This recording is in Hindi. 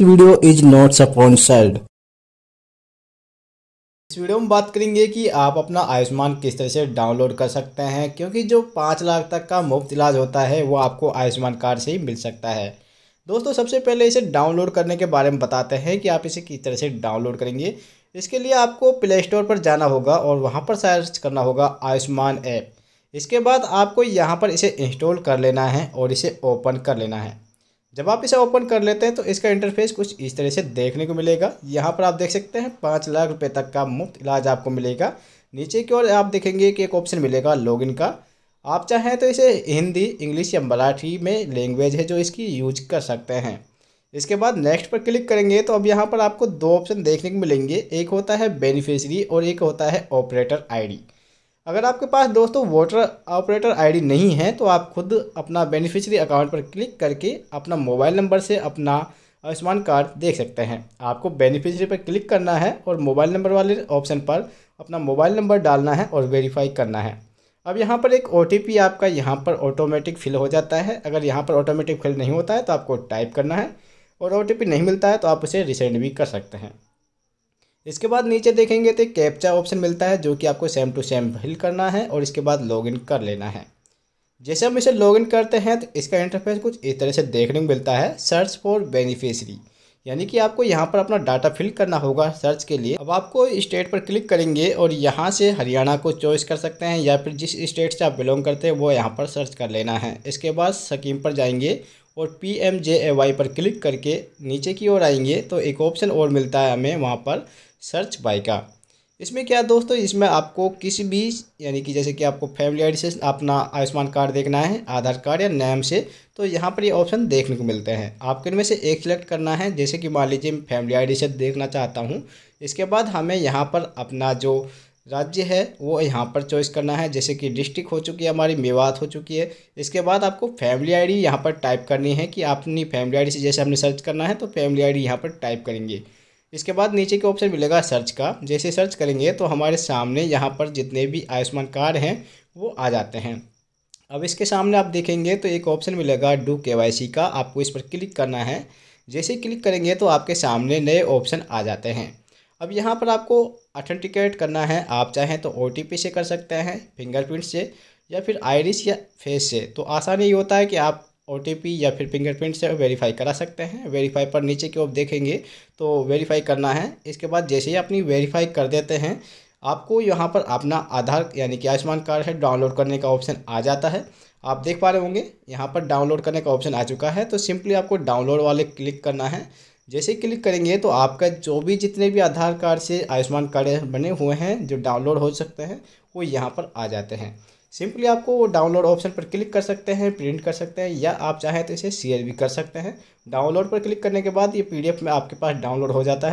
वीडियो इज नॉट स्पॉन्सर्ड इस वीडियो में बात करेंगे कि आप अपना आयुष्मान किस तरह से डाउनलोड कर सकते हैं क्योंकि जो पाँच लाख तक का मुफ्त इलाज होता है वो आपको आयुष्मान कार्ड से ही मिल सकता है दोस्तों सबसे पहले इसे डाउनलोड करने के बारे में बताते हैं कि आप इसे किस तरह से डाउनलोड करेंगे इसके लिए आपको प्ले स्टोर पर जाना होगा और वहाँ पर सर्च करना होगा आयुष्मान ऐप इसके बाद आपको यहाँ पर इसे इंस्टॉल कर लेना है और इसे ओपन कर लेना है जब आप इसे ओपन कर लेते हैं तो इसका इंटरफेस कुछ इस तरह से देखने को मिलेगा यहाँ पर आप देख सकते हैं पाँच लाख रुपये तक का मुफ्त इलाज आपको मिलेगा नीचे की ओर आप देखेंगे कि एक ऑप्शन मिलेगा लॉगिन का आप चाहें तो इसे हिंदी इंग्लिश या मराठी में लैंग्वेज है जो इसकी यूज कर सकते हैं इसके बाद नेक्स्ट पर क्लिक करेंगे तो अब यहाँ पर आपको दो ऑप्शन देखने को मिलेंगे एक होता है बेनिफिशरी और एक होता है ऑपरेटर आईडी अगर आपके पास दोस्तों वोटर ऑपरेटर आईडी नहीं है तो आप खुद अपना बेनिफिशियरी अकाउंट पर क्लिक करके अपना मोबाइल नंबर से अपना आयुष्मान कार्ड देख सकते हैं आपको बेनिफिशियरी पर क्लिक करना है और मोबाइल नंबर वाले ऑप्शन पर अपना मोबाइल नंबर डालना है और वेरीफाई करना है अब यहाँ पर एक ओ आपका यहाँ पर ऑटोमेटिक फिल हो जाता है अगर यहाँ पर ऑटोमेटिक फिल नहीं होता है तो आपको टाइप करना है और ओ नहीं मिलता है तो आप उसे रिसेंड भी कर सकते हैं इसके बाद नीचे देखेंगे तो कैप्चा ऑप्शन मिलता है जो कि आपको सेम टू सेम फिल करना है और इसके बाद लॉगिन कर लेना है जैसे हम इसे लॉगिन करते हैं तो इसका इंटरफेस कुछ इस तरह से देखने को मिलता है सर्च फॉर बेनिफिशरी यानी कि आपको यहाँ पर अपना डाटा फिल करना होगा सर्च के लिए अब आपको स्टेट पर क्लिक करेंगे और यहाँ से हरियाणा को चॉइस कर सकते हैं या फिर जिस स्टेट से आप बिलोंग करते हैं वो यहाँ पर सर्च कर लेना है इसके बाद स्कीम पर जाएंगे और P M J A Y पर क्लिक करके नीचे की ओर आएंगे तो एक ऑप्शन और मिलता है हमें वहाँ पर सर्च बाय का इसमें क्या दोस्तों इसमें आपको किसी भी यानी कि जैसे कि आपको फैमिली आई से अपना आयुष्मान कार्ड देखना है आधार कार्ड या नैम से तो यहाँ पर ये ऑप्शन देखने को मिलते हैं आपको इनमें से एक सिलेक्ट करना है जैसे कि मान लीजिए मैं फैमिली आई से देखना चाहता हूँ इसके बाद हमें यहाँ पर अपना जो राज्य है वो यहाँ पर चॉइस करना है जैसे कि डिस्ट्रिक्ट हो चुकी है हमारी मेवात हो चुकी है इसके बाद आपको फैमिली आईडी यहाँ पर टाइप करनी है कि अपनी फैमिली आईडी से जैसे हमने सर्च करना है तो फैमिली आईडी यहाँ पर टाइप करेंगे इसके बाद नीचे के ऑप्शन मिलेगा सर्च का जैसे सर्च करेंगे तो हमारे सामने यहाँ पर जितने भी आयुष्मान कार्ड हैं वो आ जाते हैं अब इसके सामने आप देखेंगे तो एक ऑप्शन मिलेगा डू के का आपको इस पर क्लिक करना है जैसे क्लिक करेंगे तो आपके सामने नए ऑप्शन आ जाते हैं अब यहाँ पर आपको ऑथेंटिकेट करना है आप चाहें तो ओ से कर सकते हैं फिंगरप्रिंट से या फिर आयरिस या फेस से तो आसानी ये होता है कि आप ओ या फिर फिंगरप्रिंट से वेरीफाई करा सकते हैं वेरीफाई पर नीचे की ओर देखेंगे तो वेरीफाई करना है इसके बाद जैसे ही अपनी वेरीफाई कर देते हैं आपको यहाँ पर अपना आधार यानी कि आयुष्मान कार्ड है डाउनलोड करने का ऑप्शन आ जाता है आप देख पा रहे होंगे यहाँ पर डाउनलोड करने का ऑप्शन आ चुका है तो सिंपली आपको डाउनलोड वाले क्लिक करना है जैसे क्लिक करेंगे तो आपका जो भी जितने भी आधार कार्ड से आयुष्मान कार्ड बने हुए हैं जो डाउनलोड हो सकते हैं वो यहाँ पर आ जाते हैं सिंपली आपको वो डाउनलोड ऑप्शन पर क्लिक कर सकते हैं प्रिंट कर सकते हैं या आप चाहें तो इसे शेयर भी कर सकते हैं डाउनलोड पर क्लिक करने के बाद ये पीडीएफ में आपके पास डाउनलोड हो जाता है